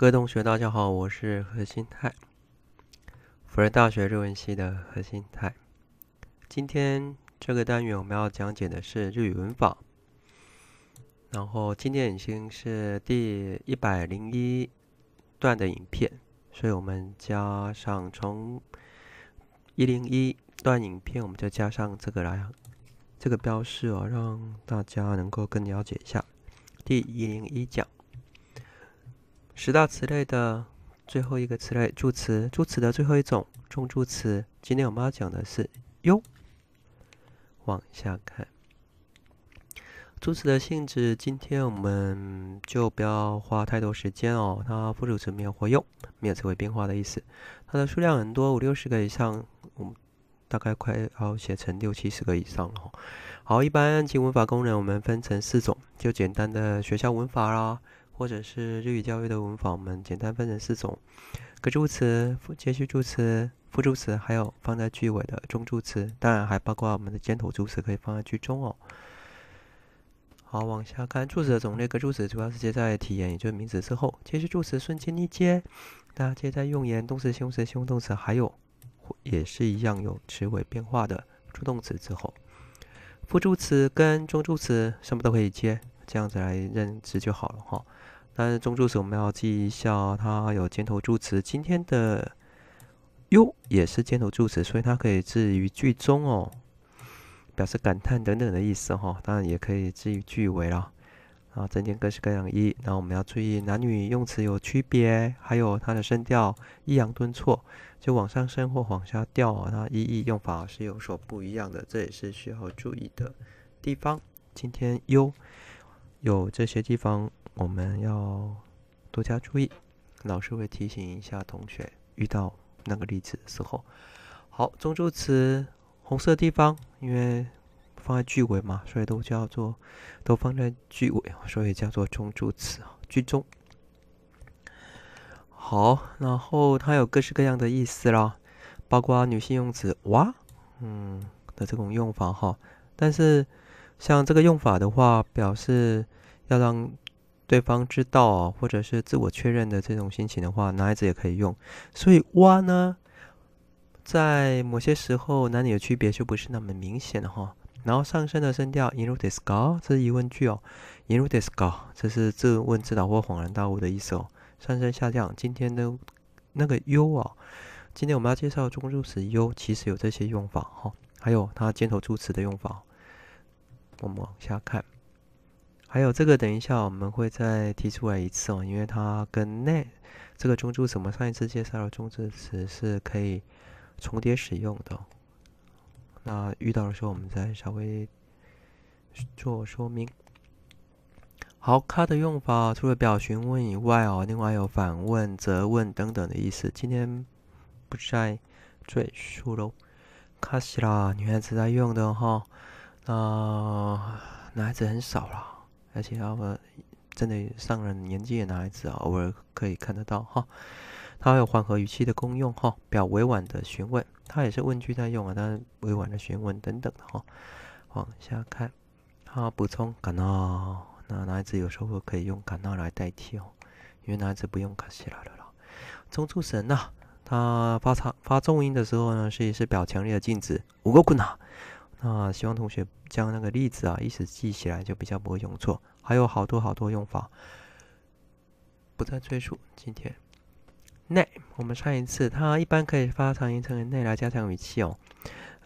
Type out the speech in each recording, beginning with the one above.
各位同学，大家好，我是何新泰，福仁大学日文系的何新泰。今天这个单元我们要讲解的是日语文法，然后今天已经是第一百零一段的影片，所以我们加上从一零一段影片，我们就加上这个来，这个标示哦，让大家能够更了解一下第一零一讲。十大词类的最后一个词类助词，助词的最后一种重助词。今天我要讲的是“哟”，往下看。助词的性质，今天我们就不要花太多时间哦。它副助词没有活用，没有词汇变化的意思。它的数量很多，五六十个以上，我们大概快要写成六七十个以上了。好，一般其文法功能我们分成四种，就简单的学校文法啦。或者是日语教育的文法，我们简单分成四种：，可助词、接续助词、副助词，还有放在句尾的中助词。当然还包括我们的尖头助词，可以放在句中哦。好，往下看，助词的种类，格助词主要是接在体言，也就是名词之后；，接续助词瞬间一接，那接在用言、动词、形容词、形容动词，还有也是一样有词尾变化的助动词之后。副助词跟中助词什么都可以接，这样子来认知就好了哈。但是中助词我们要记一下，它有尖头助词。今天的“哟”也是尖头助词，所以它可以置于句中哦，表示感叹等等的意思哈。当然也可以置于句尾了啊，增添各式各样一。意义。我们要注意男女用词有区别，还有它的声调抑扬顿挫，就往上升或往下掉，它意义用法是有所不一样的，这也是需要注意的地方。今天“ U 有这些地方。我们要多加注意，老师会提醒一下同学。遇到那个例子的时候，好，中助词红色地方，因为放在句尾嘛，所以都叫做都放在句尾，所以叫做中助词，句中。好，然后它有各式各样的意思啦，包括女性用词“哇”，嗯的这种用法哈。但是像这个用法的话，表示要让。对方知道，或者是自我确认的这种心情的话，男孩子也可以用。所以，哇呢，在某些时候，男女的区别就不是那么明显了哈。然后，上升的声调引入 d i s c u 这是疑问句哦。引入 d i s c u 这是自问自答或恍然大悟的意思哦。上升下降，今天的那个 u 啊，今天我们要介绍中入词 u，其实有这些用法哈。还有它箭头助词的用法，我们往下看。还有这个，等一下我们会再提出来一次哦，因为它跟那这个中柱我么上一次介绍的中置词是可以重叠使用的。那遇到的时候，我们再稍微做说明。好，cut 的用法除了表询问以外哦，另外有反问、责问等等的意思，今天不再赘述喽。卡西啦，女孩子在用的哈，那男孩子很少了。而且啊，真的上了年纪的男孩子啊，偶尔可以看得到哈。它有缓和语气的功用哈，表委婉的询问，它也是问句在用啊，但是委婉的询问等等的哈。往下看，好，补充感到，那男孩子有时候可以用感到来代替哦，因为男孩子不用客气了啦。中出神呐，他发长发重音的时候呢，是也是表强烈的禁止，五够棍呐。那希望同学将那个例子啊，一时记起来，就比较不会用错。还有好多好多用法，不再赘述。今天内，我们上一次它一般可以发长音成内来加强语气哦。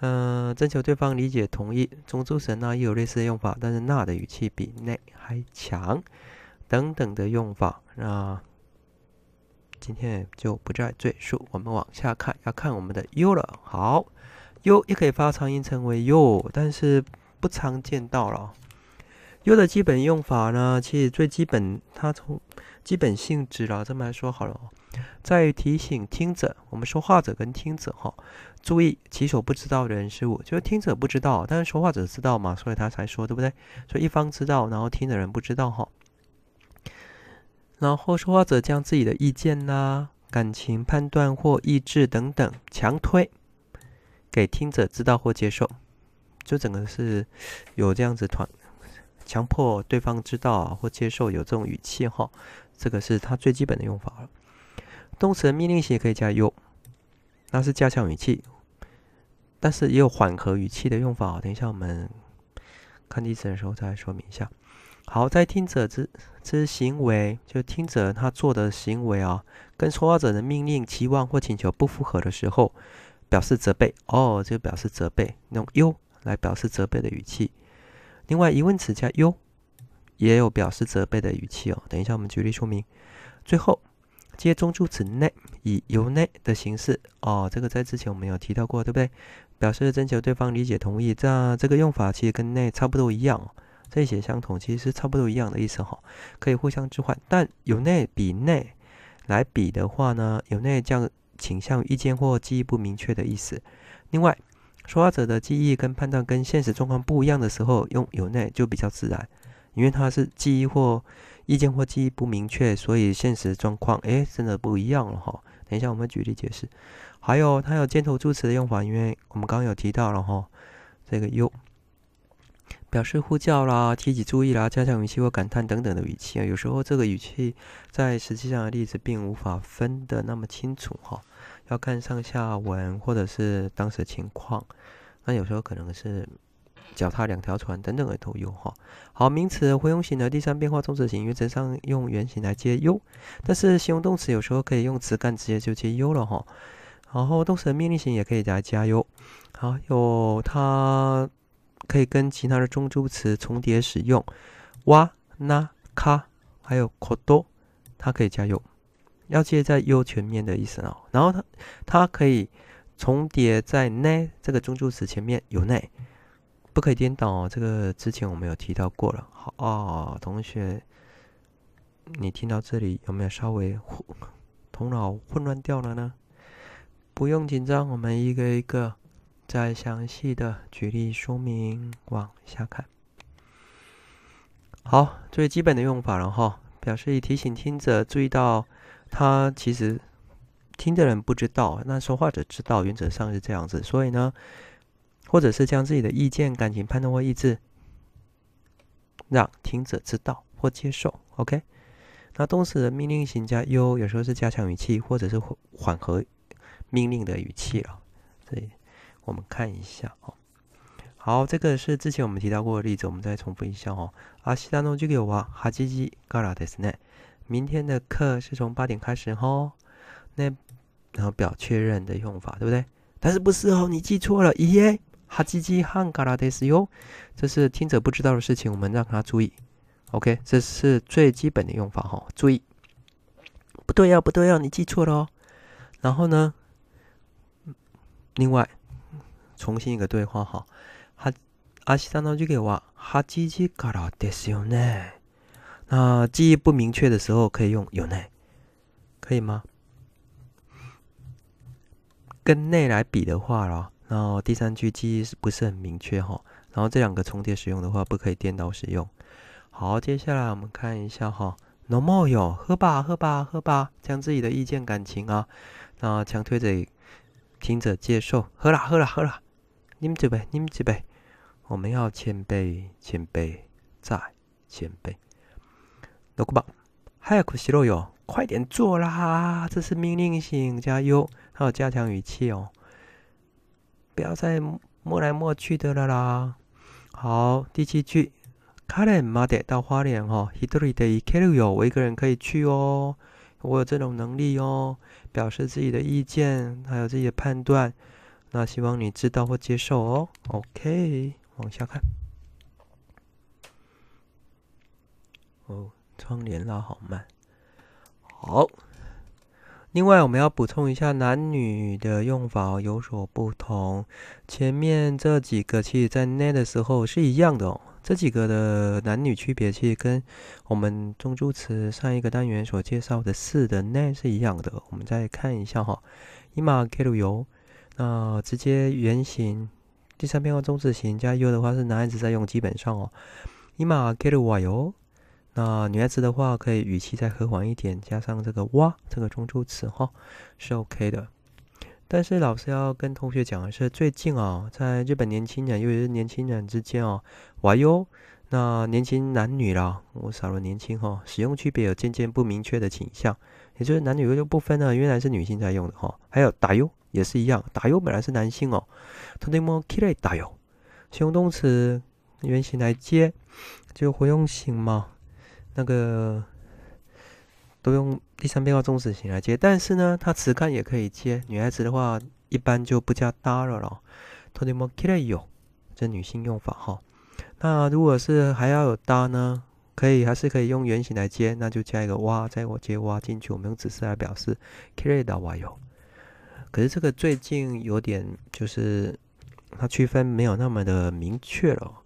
嗯，征求对方理解同意，中诸神呢也有类似的用法，但是那的语气比内还强。等等的用法，那今天就不再赘述。我们往下看，要看我们的 U 了。好。u 也可以发长音，成为又，但是不常见到了。u 的基本用法呢，其实最基本，它从基本性质了，这么来说好了，在提醒听者，我们说话者跟听者哈，注意其所不知道的人事物，就是听者不知道，但是说话者知道嘛，所以他才说，对不对？所以一方知道，然后听的人不知道哈。然后说话者将自己的意见呐、感情、判断或意志等等强推。给听者知道或接受，就整个是有这样子团强迫对方知道或接受，有这种语气哈，这个是它最基本的用法了。动词的命令型可以加 y o U，那是加强语气，但是也有缓和语气的用法。等一下我们看例子的时候再来说明一下。好，在听者之之行为，就听者他做的行为啊，跟说话者的命令、期望或请求不符合的时候。表示责备哦，就表示责备，用哟来表示责备的语气。另外，疑问词加哟也有表示责备的语气哦。等一下，我们举例说明。最后，接中助词内，以由内的形式哦，这个在之前我们有提到过，对不对？表示征求对方理解同意，这这个用法其实跟内差不多一样哦。这些相同，其实是差不多一样的意思哈，可以互相置换。但由内比内来比的话呢，由内叫。倾向、意见或记忆不明确的意思。另外，说话者的记忆跟判断跟现实状况不一样的时候，用有内就比较自然，因为他是记忆或意见或记忆不明确，所以现实状况诶真的不一样了哈。等一下我们举例解释。还有它有箭头助词的用法，因为我们刚刚有提到了哈，这个有。表示呼叫啦、提起注意啦、加强语气或感叹等等的语气啊，有时候这个语气在实际上的例子并无法分得那么清楚哈，要看上下文或者是当时情况，那有时候可能是脚踏两条船等等的都有哈。好，名词会用型的第三变化动止型，原则上用原型来接 u，但是形容动词有时候可以用词干直接就接 u 了哈。然后动词的命令型也可以来加 u，好有它。可以跟其他的中州词重叠使用，哇、那、卡，还有课多，它可以加油。要记得在 u 前面的意思哦。然后它它可以重叠在奈这个中州词前面有奈，不可以颠倒。哦。这个之前我们有提到过了。好啊，同学，你听到这里有没有稍微头脑混乱掉了呢？不用紧张，我们一个一个。再详细的举例说明，往下看。好，最基本的用法，然后表示提醒听者注意到，他其实听的人不知道，那说话者知道，原则上是这样子。所以呢，或者是将自己的意见、感情、判断或意志，让听者知道或接受。OK，那动词的命令型加 U，有时候是加强语气，或者是缓缓和命令的语气了。所以。我们看一下哦，好，这个是之前我们提到过的例子，我们再重复一下哦。阿西达诺基里哇哈基基嘎拉德斯内，明天的课是从八点开始哦。那然后表确认的用法，对不对？但是不是哦？你记错了，伊耶哈基基汉嘎拉迪斯哟。这是听者不知道的事情，我们让他注意。OK，这是最基本的用法哈，注意。不对呀，不对呀，你记错了哦。然后呢，另外。重新一个对话哈，哈阿西丹侬就给我哈唧唧卡拉德使用内，那记忆不明确的时候可以用有内，可以吗？跟内来比的话啦，然后第三句记忆是不是很明确哈，然后这两个重叠使用的话不可以颠倒使用。好，接下来我们看一下哈，农茂友喝吧喝吧喝吧，将自己的意见感情啊，那强推着听者接受，喝啦，喝啦，喝啦。你们举杯，你们举杯，我们要谦卑，谦卑，再谦卑。那个嘛，还要继续做哟，快点做啦！这是命令性加油，还有加强语气哦。不要再摸来摸去的了啦。好，第七句，卡レ马マ到花莲哈，ひとり一行く哟，我一个人可以去哦，我有这种能力哦，表示自己的意见，还有自己的判断。那希望你知道或接受哦。OK，往下看。哦，窗帘拉好慢。好，另外我们要补充一下，男女的用法有所不同。前面这几个其实在内的时候是一样的哦。这几个的男女区别其实跟我们中助词上一个单元所介绍的四的内是一样的。我们再看一下哈，Ima g 那直接圆形，第三变化中字形加 U 的话是男孩子在用，基本上哦。i m 给 get 那女孩子的话，可以语气再和缓一点，加上这个哇这个中助词哈，是 OK 的。但是老师要跟同学讲的是，最近哦，在日本年轻人，尤其是年轻人之间哦哇哟，那年轻男女啦，我少了年轻哈，使用区别有渐渐不明确的倾向，也就是男女又又不分了，原来是女性在用的哈，还有打 U。也是一样，打油本来是男性哦，tony mo kirei 打油，形容动词原形来接，就活用型嘛，那个都用第三变化中止形来接。但是呢，它词干也可以接，女孩子的话一般就不加扰了 t o n y mo k i r i y 这女性用法哈。那如果是还要有搭呢，可以还是可以用原形来接，那就加一个哇，在我接哇进去，我们用指示来表示，kirei da wa 可是这个最近有点，就是它区分没有那么的明确了。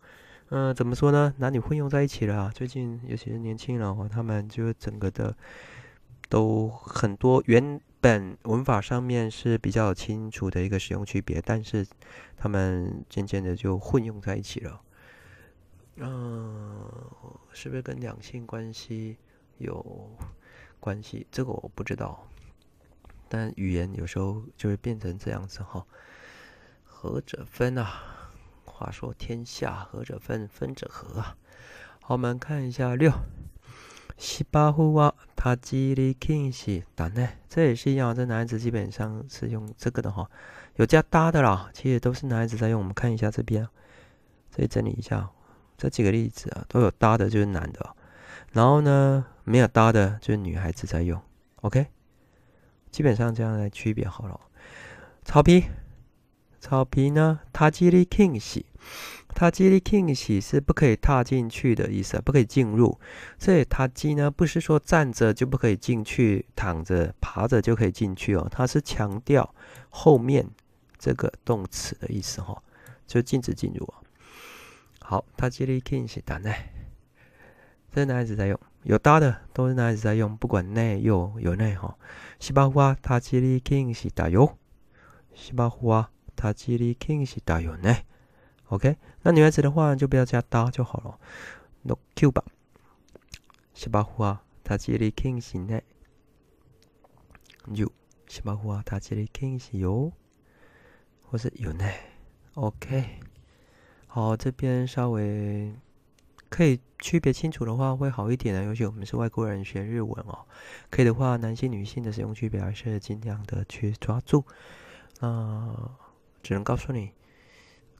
嗯，怎么说呢？男女混用在一起了。最近，尤其是年轻人哦，他们就是整个的都很多，原本文法上面是比较清楚的一个使用区别，但是他们渐渐的就混用在一起了。嗯，是不是跟两性关系有关系？这个我不知道。但语言有时候就会变成这样子哈，合者分啊，话说天下合者分，分者合啊。好，我们看一下六，シバフワ里，kings，ダネ，这也是一样，这男孩子基本上是用这个的哈，有加搭的啦，其实都是男孩子在用。我们看一下这边，再整理一下这几个例子啊，都有搭的，就是男的，然后呢没有搭的，就是女孩子在用。OK。基本上这样来区别好了。草皮，草皮呢？他吉里 king 喜，他吉里 king 喜是不可以踏进去的意思，不可以进入。所以他基呢，不是说站着就不可以进去，躺着、爬着就可以进去哦。它是强调后面这个动词的意思哈，就禁止进入哦。好，他基里 king 是打奈，这男孩子在用。有搭的，都是男孩子在用，不管内有有内哈。西八花他吉利 king 是打油，西八花他吉利 king 是打有呢。OK，那女孩子的话就不要加搭就好了。No Q 吧。西八花他吉利 king 是内，六西八花他吉利 king 是油，或是有内。OK，好，这边稍微。可以区别清楚的话，会好一点的，尤其我们是外国人学日文哦。可以的话，男性、女性的使用区别还是尽量的去抓住。啊，只能告诉你，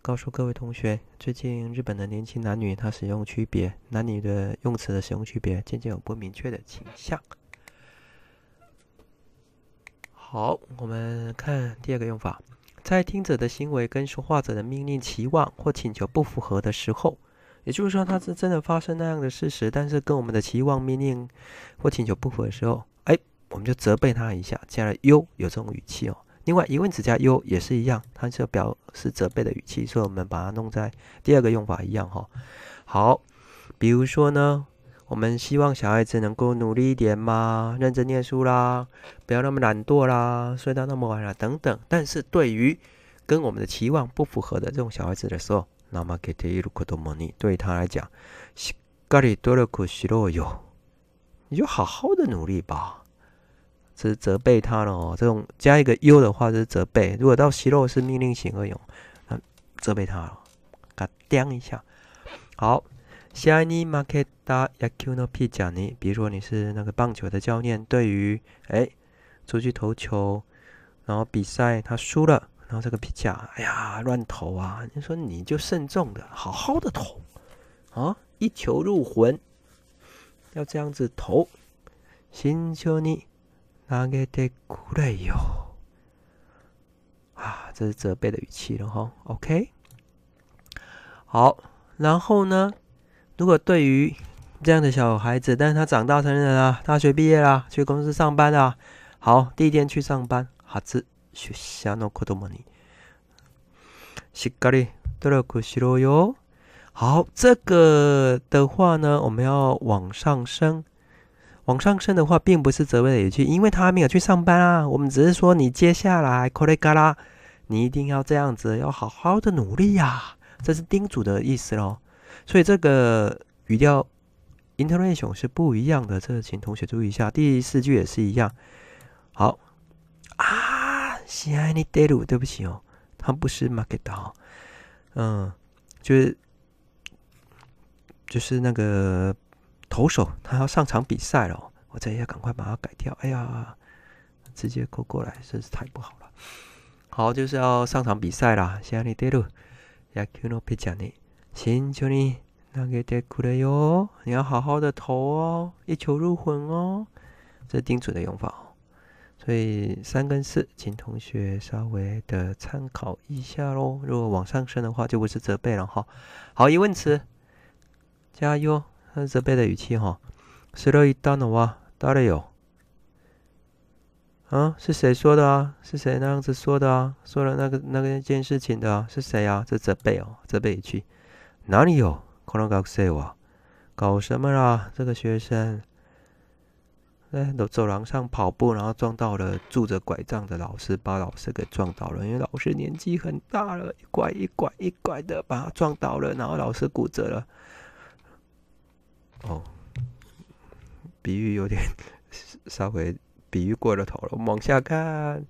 告诉各位同学，最近日本的年轻男女，他使用区别男女的用词的使用区别，渐渐有不明确的倾向。好，我们看第二个用法，在听者的行为跟说话者的命令、期望或请求不符合的时候。也就是说，他是真的发生那样的事实，但是跟我们的期望、命令或请求不符的时候，哎，我们就责备他一下。加了 u 有这种语气哦。另外，疑问词加 u 也是一样，它就表示责备的语气，所以我们把它弄在第二个用法一样哈。好，比如说呢，我们希望小孩子能够努力一点嘛，认真念书啦，不要那么懒惰啦，睡到那么晚啦，等等。但是对于跟我们的期望不符合的这种小孩子的时候，名けている子供に、对他来讲，しっかり努力しろよ。你就好好的努力吧。这是责备他了哦。这种加一个 U 的话，就是责备。如果到希落是命令型的用，那责备他了。嘎噔一下。好。下にマケダヤキノピジャニ。比如说你是那个棒球的教练，对于哎出去投球，然后比赛他输了。然后这个皮夹，哎呀，乱投啊！你说你就慎重的，好好的投啊！一球入魂，要这样子投。新秋你拿给得苦累哟。啊，这是责备的语气了哈。OK，好，然后呢，如果对于这样的小孩子，但是他长大成人了，大学毕业了，去公司上班了，好，第一天去上班，好吃。出社の子供にしっかり努力しろよ。好，这个的话呢，我们要往上升。往上升的话，并不是责备的语气，因为他没有去上班啊。我们只是说，你接下来，コレガラ，你一定要这样子，要好好的努力呀。这是叮嘱的意思喽。所以这个语调，intonation 是不一样的。这，请同学注意一下。第四句也是一样。好啊。西安尼德鲁，对不起哦，他不是马吉达，嗯，就是就是那个投手，他要上场比赛喽，我这要赶快把它改掉。哎呀，直接扣过来，真是太不好了。好，就是要上场比赛啦，西安尼德鲁，亚球诺别讲呢，行，求你那个得苦了哟，你要好好的投哦，一球入魂哦，这是叮嘱的用法。所以三跟四，请同学稍微的参考一下喽。如果往上升的话，就不是责备了哈。好，疑问词，加油。那责备的语气哈，十六一到了哇，到了哟。啊，是谁说的啊？是谁那样子说的啊？说了那个那个件事情的啊？是谁啊？这责备哦，责备语气。哪里有？可能搞谁哇？搞什么啦？这个学生。在走廊上跑步，然后撞到了拄着拐杖的老师，把老师给撞倒了。因为老师年纪很大了，一拐一拐一拐的，把他撞倒了，然后老师骨折了。哦，比喻有点稍微比喻过了头了。我们往下看，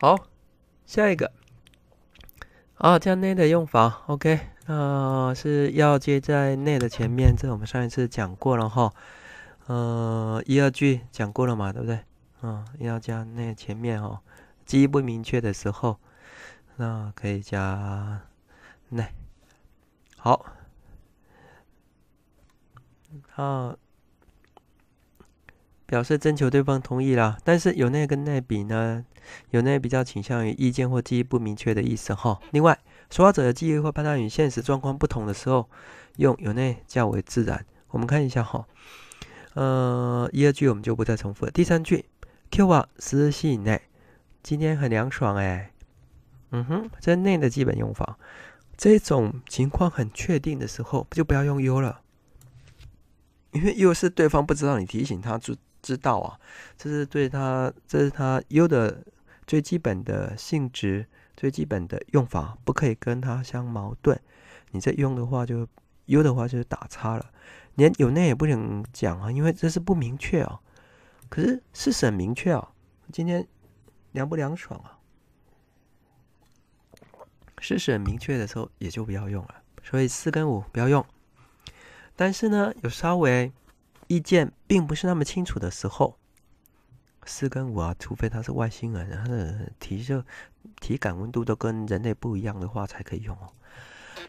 好，下一个啊，叫内的用法。OK，啊，是要接在内的前面，这我们上一次讲过了哈。呃，一二句讲过了嘛，对不对？嗯，要加那前面哦，记忆不明确的时候，那可以加那好，好，表示征求对方同意啦。但是有那跟那比呢，有那比较倾向于意见或记忆不明确的意思哈。另外，说话者的记忆或判断与现实状况不同的时候，用有那较为自然。我们看一下哈。呃，一二句我们就不再重复了。第三句，Q 我私信内，今天很凉爽哎。嗯哼，这内的基本用法，这种情况很确定的时候，就不要用 U 了，因为 U 是对方不知道你提醒他知知道啊。这是对他，这是他 U 的最基本的性质，最基本的用法，不可以跟他相矛盾。你再用的话，就 U 的话就是打叉了。连有那也不能讲啊，因为这是不明确啊。可是事实很明确啊，今天凉不凉爽啊？事实很明确的时候，也就不要用了。所以四跟五不要用。但是呢，有稍微意见并不是那么清楚的时候，四跟五啊，除非他是外星人，他的体热、体感温度都跟人类不一样的话，才可以用哦。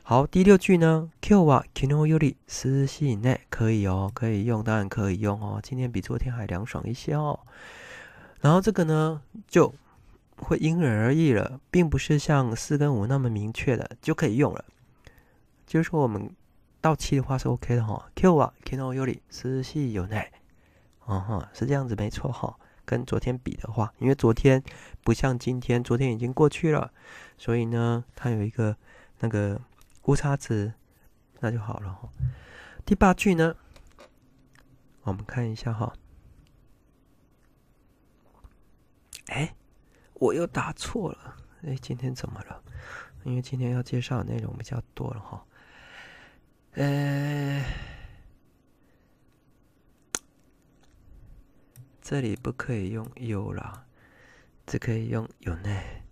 好，第六句呢？Q w kinou yuri s h i s h 可以哦，可以用，当然可以用哦。今天比昨天还凉爽一些哦。然后这个呢，就会因人而异了，并不是像四跟五那么明确的就可以用了。就是说，我们到期的话是 OK 的哈。Q wa kinou yuri s h i s h 哦哈，是这样子没错哈。跟昨天比的话，因为昨天不像今天，昨天已经过去了，所以呢，它有一个那个。误差值，那就好了哈。第八句呢？我们看一下哈。哎，我又打错了。哎，今天怎么了？因为今天要介绍的内容比较多了哈。哎，这里不可以用有啦，只可以用有内。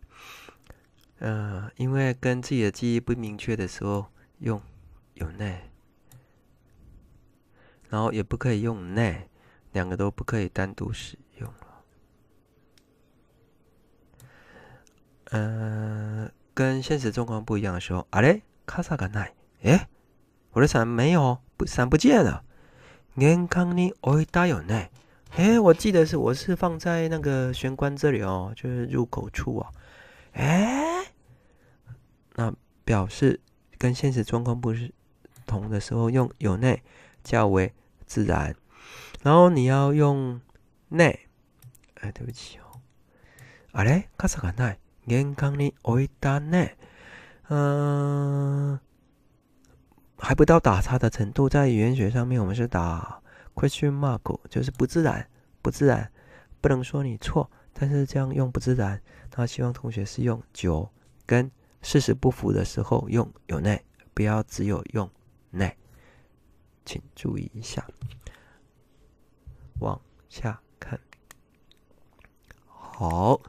嗯，因为跟自己的记忆不明确的时候用有奈，然后也不可以用奈，两个都不可以单独使用了。嗯，跟现实状况不一样的时候，阿嘞，卡萨甘奈，诶，我的伞没有，不伞不见了。眼康尼奥伊达有奈，诶，我记得是我是放在那个玄关这里哦，就是入口处啊。哎，那表示跟现实状况不是同的时候，用有内较为自然。然后你要用内，哎，对不起哦。啊嘞，卡萨卡奈，健康你我一内，嗯，还不到打叉的程度。在语言学上面，我们是打 question mark，就是不自然，不自然，不能说你错，但是这样用不自然。他希望同学是用“九跟事实不符的时候用“有耐”，不要只有用“耐”。请注意一下，往下看。好，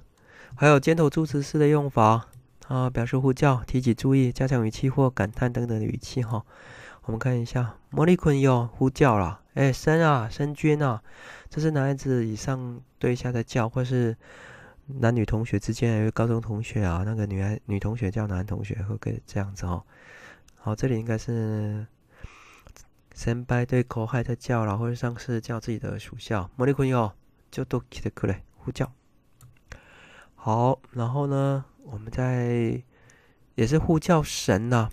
还有尖头助词式的用法啊，表示呼叫、提起注意、加强语气或感叹等等的语气哈。我们看一下，茉莉坤有呼叫了，哎，生啊，生君啊，这是男孩子以上对下的叫，或是。男女同学之间，有高中同学啊，那个女孩女同学叫男同学，会跟这样子哦。好，这里应该是先拜对口还在叫了，或是上次叫自己的属下。摩莉坤哟，就都起得过来呼叫。好，然后呢，我们在也是呼叫神呐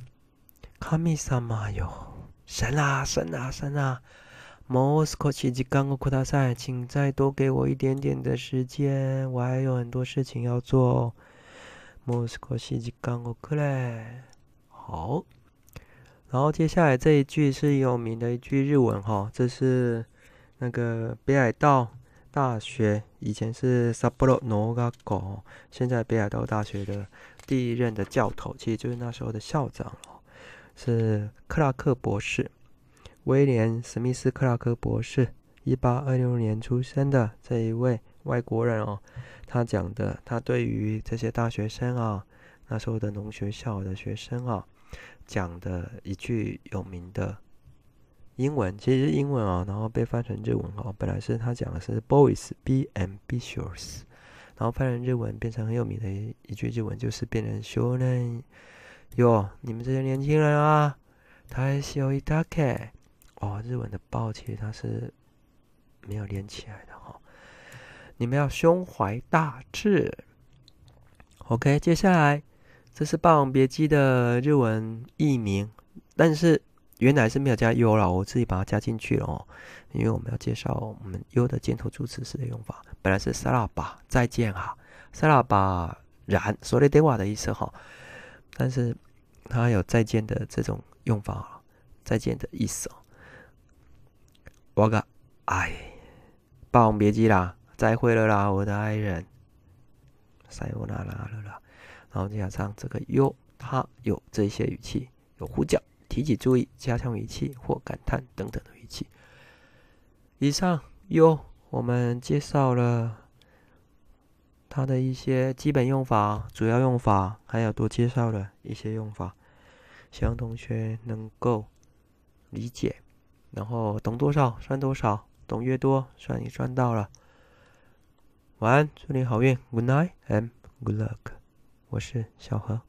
，Kami samayo，神啊，神啊，神啊。莫斯科西区刚个扩大赛，请再多给我一点点的时间，我还有很多事情要做。莫斯科西時刚个去嘞，好。然后接下来这一句是有名的一句日文哈，这是那个北海道大学以前是 s a p p o r n o 现在北海道大学的第一任的教头，其实就是那时候的校长是克拉克博士。威廉·史密斯·克拉克博士，一八二六年出生的这一位外国人哦，他讲的，他对于这些大学生啊，那时候的农学校的学生啊，讲的一句有名的英文，其实是英文啊，然后被翻成日文啊，本来是他讲的是 “boys be ambitious”，然后翻成日文变成很有名的一一句日文，就是变成“少年哟，你们这些年轻人啊，太小一大开”。哦，日文的“抱”其实它是没有连起来的哈。你们要胸怀大志。OK，接下来这是《霸王别姬》的日文译名，但是原来是没有加 “u” 了，我自己把它加进去了哦。因为我们要介绍我们 “u” 的箭头助词式的用法，本来是 s a l a 再见哈 s a l a 然所 o l i d e a 的意思哈，但是它有再见的这种用法，再见的意思哦。我个哎，《霸王别姬》啦，再会了啦，我的爱人，塞翁哪来了啦？然后加上这个“哟”，它有这些语气，有呼叫、提起注意、加强语气或感叹等等的语气。以上“哟”我们介绍了它的一些基本用法、主要用法，还有多介绍的一些用法，希望同学能够理解。然后懂多少算多少，懂越多算你赚到了。晚安，祝你好运。Good night and good luck。我是小何。